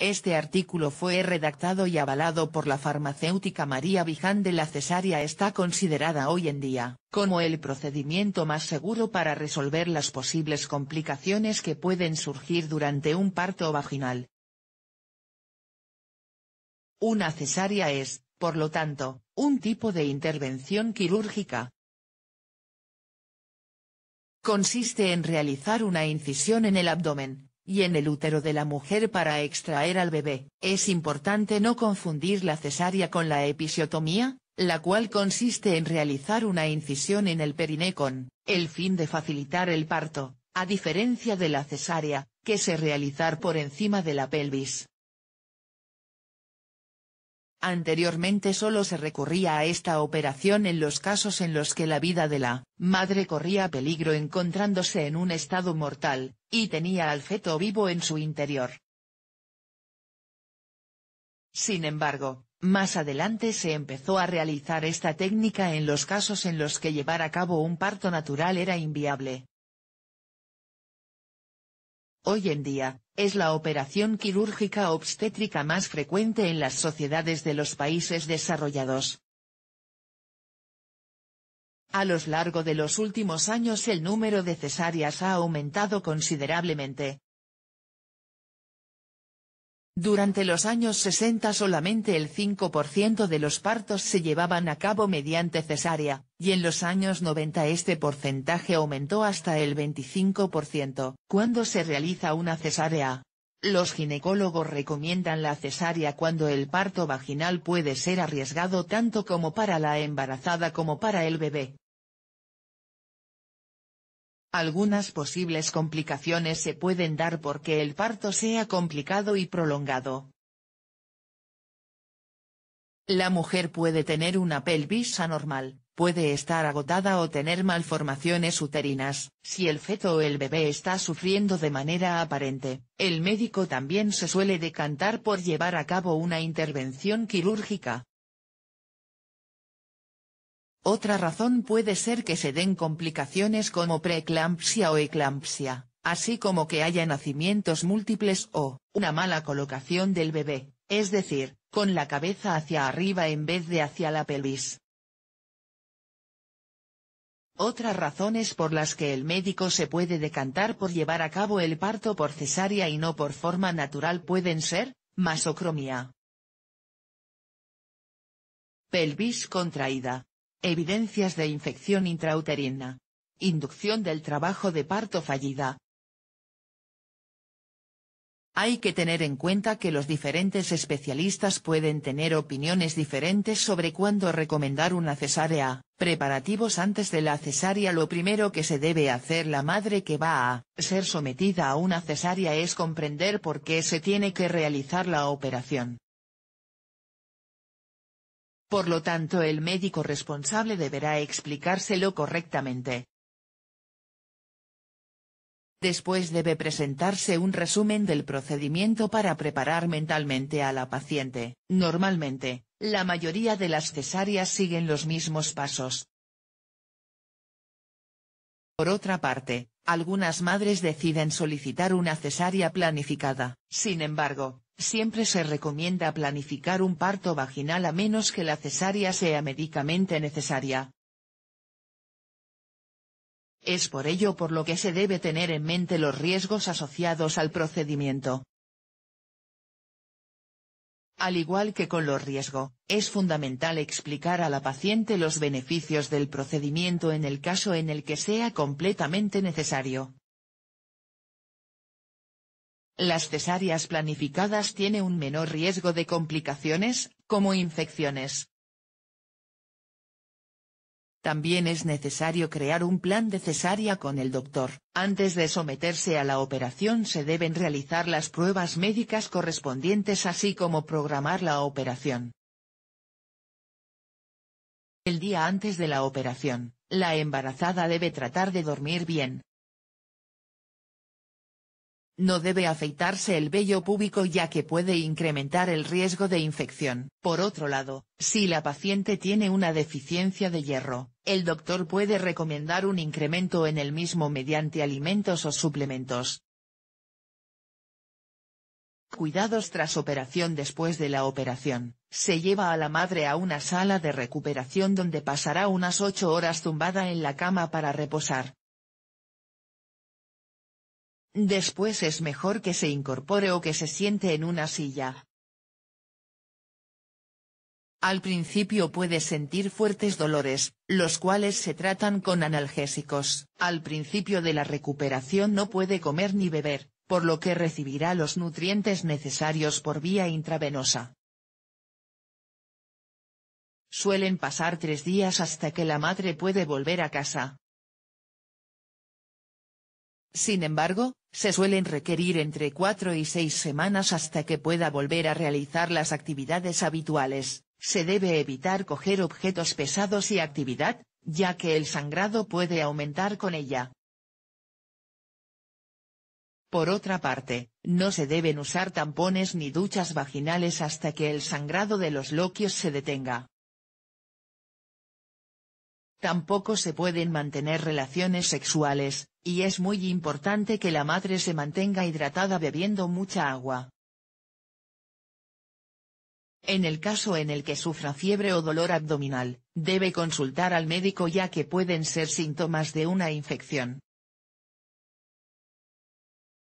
Este artículo fue redactado y avalado por la farmacéutica María de La cesárea está considerada hoy en día, como el procedimiento más seguro para resolver las posibles complicaciones que pueden surgir durante un parto vaginal. Una cesárea es, por lo tanto, un tipo de intervención quirúrgica. Consiste en realizar una incisión en el abdomen, y en el útero de la mujer para extraer al bebé. Es importante no confundir la cesárea con la episiotomía, la cual consiste en realizar una incisión en el periné con el fin de facilitar el parto, a diferencia de la cesárea, que se realizar por encima de la pelvis. Anteriormente solo se recurría a esta operación en los casos en los que la vida de la madre corría peligro encontrándose en un estado mortal, y tenía al feto vivo en su interior. Sin embargo, más adelante se empezó a realizar esta técnica en los casos en los que llevar a cabo un parto natural era inviable. Hoy en día, es la operación quirúrgica obstétrica más frecuente en las sociedades de los países desarrollados. A lo largo de los últimos años el número de cesáreas ha aumentado considerablemente. Durante los años 60 solamente el 5% de los partos se llevaban a cabo mediante cesárea, y en los años 90 este porcentaje aumentó hasta el 25%, cuando se realiza una cesárea. Los ginecólogos recomiendan la cesárea cuando el parto vaginal puede ser arriesgado tanto como para la embarazada como para el bebé. Algunas posibles complicaciones se pueden dar porque el parto sea complicado y prolongado. La mujer puede tener una pelvis anormal, puede estar agotada o tener malformaciones uterinas. Si el feto o el bebé está sufriendo de manera aparente, el médico también se suele decantar por llevar a cabo una intervención quirúrgica. Otra razón puede ser que se den complicaciones como preeclampsia o eclampsia, así como que haya nacimientos múltiples o, una mala colocación del bebé, es decir, con la cabeza hacia arriba en vez de hacia la pelvis. Otras razones por las que el médico se puede decantar por llevar a cabo el parto por cesárea y no por forma natural pueden ser, masocromía. Pelvis contraída, Evidencias de infección intrauterina. Inducción del trabajo de parto fallida. Hay que tener en cuenta que los diferentes especialistas pueden tener opiniones diferentes sobre cuándo recomendar una cesárea. Preparativos antes de la cesárea Lo primero que se debe hacer la madre que va a ser sometida a una cesárea es comprender por qué se tiene que realizar la operación. Por lo tanto el médico responsable deberá explicárselo correctamente. Después debe presentarse un resumen del procedimiento para preparar mentalmente a la paciente. Normalmente, la mayoría de las cesáreas siguen los mismos pasos. Por otra parte, algunas madres deciden solicitar una cesárea planificada. Sin embargo, Siempre se recomienda planificar un parto vaginal a menos que la cesárea sea médicamente necesaria. Es por ello por lo que se debe tener en mente los riesgos asociados al procedimiento. Al igual que con los riesgos, es fundamental explicar a la paciente los beneficios del procedimiento en el caso en el que sea completamente necesario. Las cesáreas planificadas tienen un menor riesgo de complicaciones, como infecciones. También es necesario crear un plan de cesárea con el doctor. Antes de someterse a la operación se deben realizar las pruebas médicas correspondientes así como programar la operación. El día antes de la operación, la embarazada debe tratar de dormir bien, no debe afeitarse el vello púbico ya que puede incrementar el riesgo de infección. Por otro lado, si la paciente tiene una deficiencia de hierro, el doctor puede recomendar un incremento en el mismo mediante alimentos o suplementos. Cuidados tras operación Después de la operación, se lleva a la madre a una sala de recuperación donde pasará unas 8 horas tumbada en la cama para reposar, Después es mejor que se incorpore o que se siente en una silla. Al principio puede sentir fuertes dolores, los cuales se tratan con analgésicos. Al principio de la recuperación no puede comer ni beber, por lo que recibirá los nutrientes necesarios por vía intravenosa. Suelen pasar tres días hasta que la madre puede volver a casa. Sin embargo, se suelen requerir entre cuatro y seis semanas hasta que pueda volver a realizar las actividades habituales, se debe evitar coger objetos pesados y actividad, ya que el sangrado puede aumentar con ella. Por otra parte, no se deben usar tampones ni duchas vaginales hasta que el sangrado de los loquios se detenga. Tampoco se pueden mantener relaciones sexuales, y es muy importante que la madre se mantenga hidratada bebiendo mucha agua. En el caso en el que sufra fiebre o dolor abdominal, debe consultar al médico ya que pueden ser síntomas de una infección.